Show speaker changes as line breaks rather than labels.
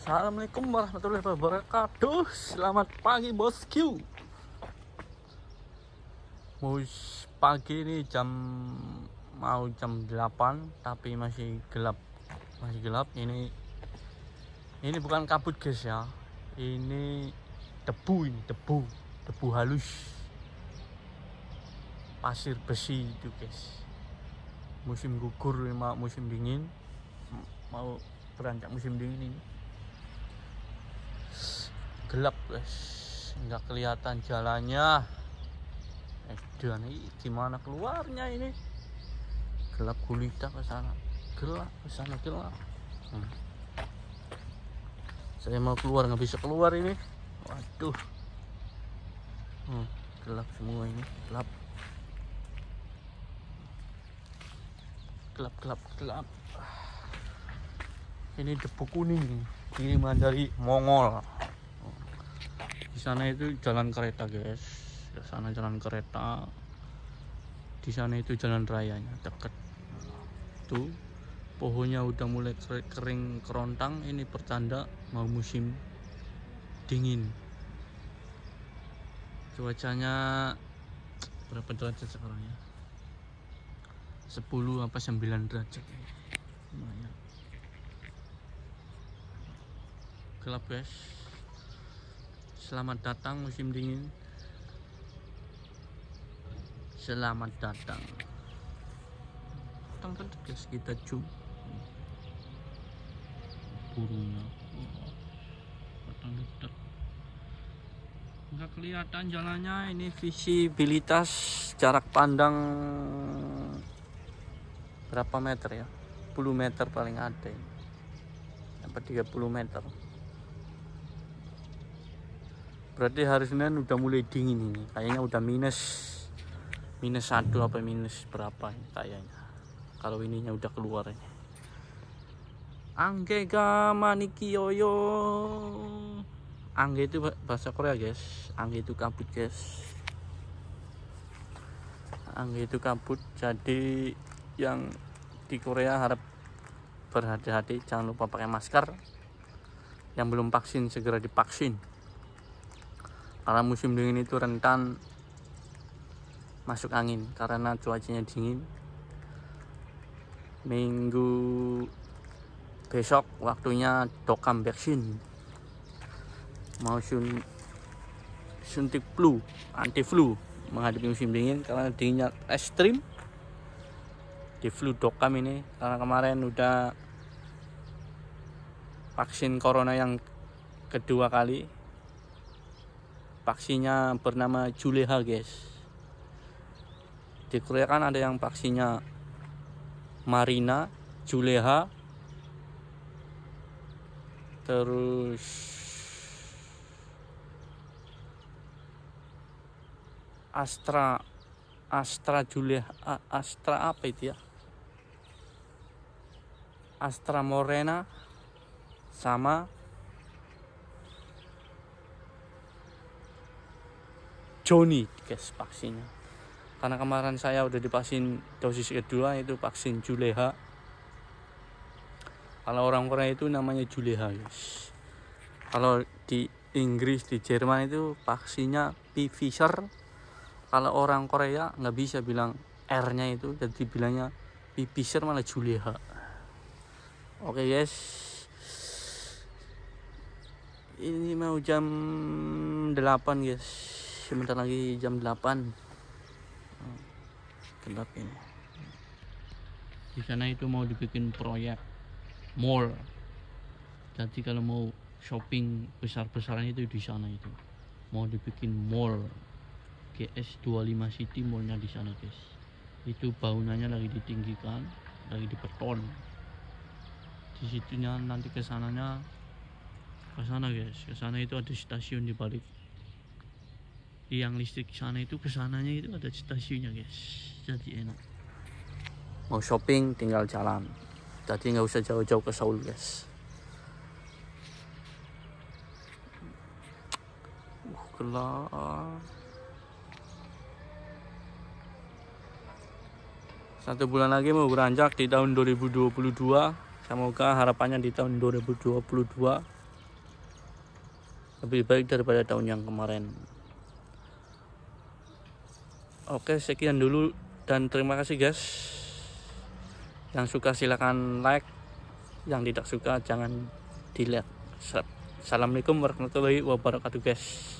Assalamualaikum warahmatullahi wabarakatuh Selamat pagi bosku Mus pagi ini jam mau jam 8 tapi masih gelap masih gelap ini ini bukan kabut guys ya ini debu ini debu debu halus pasir besi itu guys musim gugur musim dingin mau beranjak musim dingin ini gelap guys nggak kelihatan jalannya eh, dan gimana keluarnya ini gelap gulita ke sana gelap ke sana gelap hmm. saya mau keluar nggak bisa keluar ini waduh hmm, gelap semua ini gelap gelap gelap gelap ini debu kuning kiriman dari Mongol di sana itu jalan kereta guys di sana jalan kereta di sana itu jalan rayanya deket. tuh pohonnya udah mulai kering kerontang ini pertanda mau musim dingin cuacanya berapa derajat sekarang ya 10 apa 9 derajat ya lumayan gelap guys Selamat datang musim dingin. Selamat datang. Datang tentu guys kita cum. Burungnya. Datang dekat. Enggak kelihatan jalannya. Ini visibilitas jarak pandang berapa meter ya? 10 meter paling ada. Apa 30 meter? berarti hari Senin udah mulai dingin ini kayaknya udah minus minus satu apa minus berapa kayaknya kalau ininya udah keluar ini angge yoyo angge itu bahasa Korea guys angge itu kabut guys angge itu kabut jadi yang di Korea harap berhati-hati jangan lupa pakai masker yang belum vaksin segera divaksin karena musim dingin itu rentan masuk angin karena cuacanya dingin minggu besok waktunya dokam vaksin mau sun suntik flu anti flu menghadapi musim dingin karena dinginnya ekstrim di flu dokam ini karena kemarin udah vaksin corona yang kedua kali paksinya bernama Juleha guys di Korea kan ada yang paksinya Marina Juleha terus Astra Astra Juleha Astra apa itu ya Astra Morena sama Joni guys vaksinnya karena kemarin saya udah divaksin dosis kedua itu vaksin Juleha kalau orang Korea itu namanya Juleha guys kalau di Inggris di Jerman itu vaksinnya Pfizer kalau orang Korea nggak bisa bilang R nya itu jadi bilangnya Pfizer malah Juleha oke okay, guys ini mau jam 8 guys sebentar lagi jam 8 gelap ini di sana itu mau dibikin proyek mall jadi kalau mau shopping besar-besaran itu di sana itu mau dibikin mall GS25 City mallnya di sana guys itu bangunannya lagi ditinggikan lagi di di disitunya nanti kesananya sana guys ke sana itu ada stasiun di balik yang listrik sana itu kesananya itu ada stasiunnya guys jadi enak mau shopping tinggal jalan jadi nggak usah jauh-jauh ke Seoul guys uh, gelap satu bulan lagi mau beranjak di tahun 2022 semoga harapannya di tahun 2022 lebih baik daripada tahun yang kemarin Oke, sekian dulu dan terima kasih guys. Yang suka silahkan like, yang tidak suka jangan dilihat. Assalamualaikum warahmatullahi wabarakatuh guys.